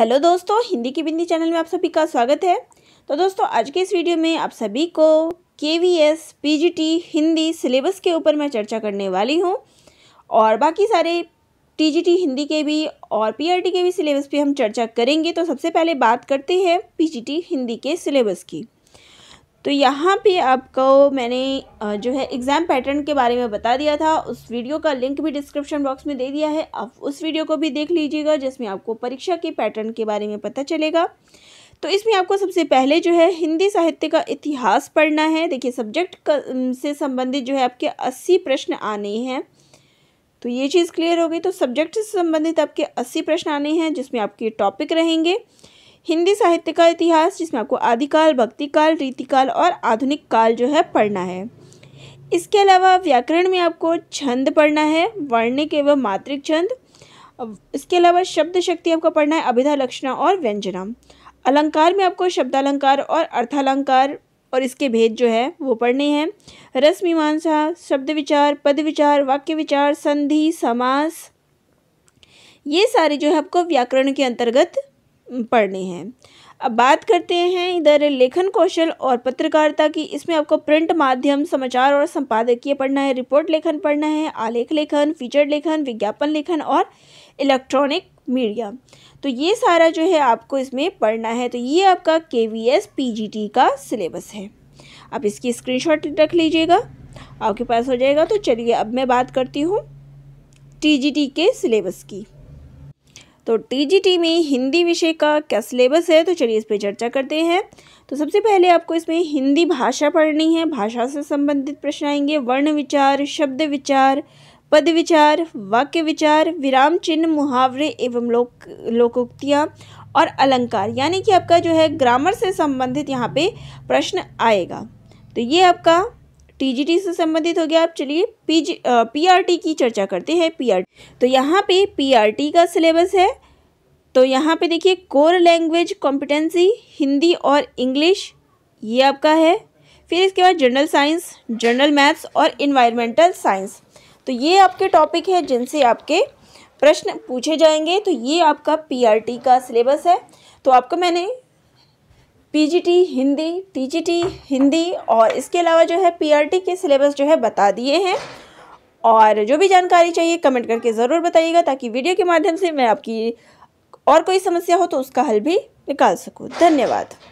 hello दोस्तों हिंदी की बिंदी channel में आप सभी का स्वागत है तो दोस्तों आज के इस वीडियो में आप सभी को K V S P G T Hindi syllabus के ऊपर मैं चर्चा करने वाली हूँ और बाकी सारे टी जी टी हिंदी के भी और पी आर टी के भी सिलेबस पे हम चर्चा करेंगे तो सबसे पहले बात करते हैं पी जी टी हिंदी के सिलेबस की तो यहाँ पे आपको मैंने जो है एग्ज़ाम पैटर्न के बारे में बता दिया था उस वीडियो का लिंक भी डिस्क्रिप्शन बॉक्स में दे दिया है आप उस वीडियो को भी देख लीजिएगा जिसमें आपको परीक्षा के पैटर्न के बारे में पता चलेगा तो इसमें आपको सबसे पहले जो है हिंदी साहित्य का इतिहास पढ़ना है देखिए सब्जेक्ट से संबंधित जो है आपके अस्सी प्रश्न आने हैं तो ये चीज़ क्लियर हो गई तो सब्जेक्ट से संबंधित आपके अस्सी प्रश्न आने हैं जिसमें आपके टॉपिक रहेंगे हिंदी साहित्य का इतिहास जिसमें आपको आदिकाल भक्तिकाल रीतिकाल और आधुनिक काल जो है पढ़ना है इसके अलावा व्याकरण में आपको छंद पढ़ना है वर्णिक एवं मात्रिक छंद इसके अलावा शब्द शक्ति आपको पढ़ना है अभिधा लक्षणा और व्यंजना अलंकार में आपको शब्दालंकार और अर्थालंकार और इसके भेद जो है वो पढ़ने हैं रस मीमांसा शब्द विचार पद विचार वाक्य विचार संधि समास ये सारे जो है आपको व्याकरण के अंतर्गत पढ़ने हैं अब बात करते हैं इधर लेखन कौशल और पत्रकारिता की इसमें आपको प्रिंट माध्यम समाचार और संपादकीय पढ़ना है रिपोर्ट लेखन पढ़ना है आलेख लेखन फीचर लेखन विज्ञापन लेखन और इलेक्ट्रॉनिक मीडिया तो ये सारा जो है आपको इसमें पढ़ना है तो ये आपका K V S P G T का सिलेबस है आप इसकी स्क्रीन रख लीजिएगा आपके पास हो जाएगा तो चलिए अब मैं बात करती हूँ टी जी टी के सिलेबस की तो टीजीटी में हिंदी विषय का क्या सिलेबस है तो चलिए इस पर चर्चा करते हैं तो सबसे पहले आपको इसमें हिंदी भाषा पढ़नी है भाषा से संबंधित प्रश्न आएंगे वर्ण विचार शब्द विचार पद विचार वाक्य विचार विराम चिन्ह मुहावरे एवं लोक लोकोक्तियाँ और अलंकार यानी कि आपका जो है ग्रामर से संबंधित यहाँ पे प्रश्न आएगा तो ये आपका टीजीटी से संबंधित हो गया आप चलिए पी जी की चर्चा करते हैं पी तो यहाँ पे पी का सिलेबस है तो यहाँ पे देखिए कोर लैंग्वेज कॉम्पिटेंसी हिंदी और इंग्लिश ये आपका है फिर इसके बाद जनरल साइंस जनरल मैथ्स और इन्वायरमेंटल साइंस तो ये आपके टॉपिक है जिनसे आपके प्रश्न पूछे जाएंगे तो ये आपका पी का सिलेबस है तो आपको मैंने पीजीटी हिंदी टीजीटी हिंदी और इसके अलावा जो है पीआरटी के सिलेबस जो है बता दिए हैं और जो भी जानकारी चाहिए कमेंट करके ज़रूर बताइएगा ताकि वीडियो के माध्यम से मैं आपकी और कोई समस्या हो तो उसका हल भी निकाल सकूँ धन्यवाद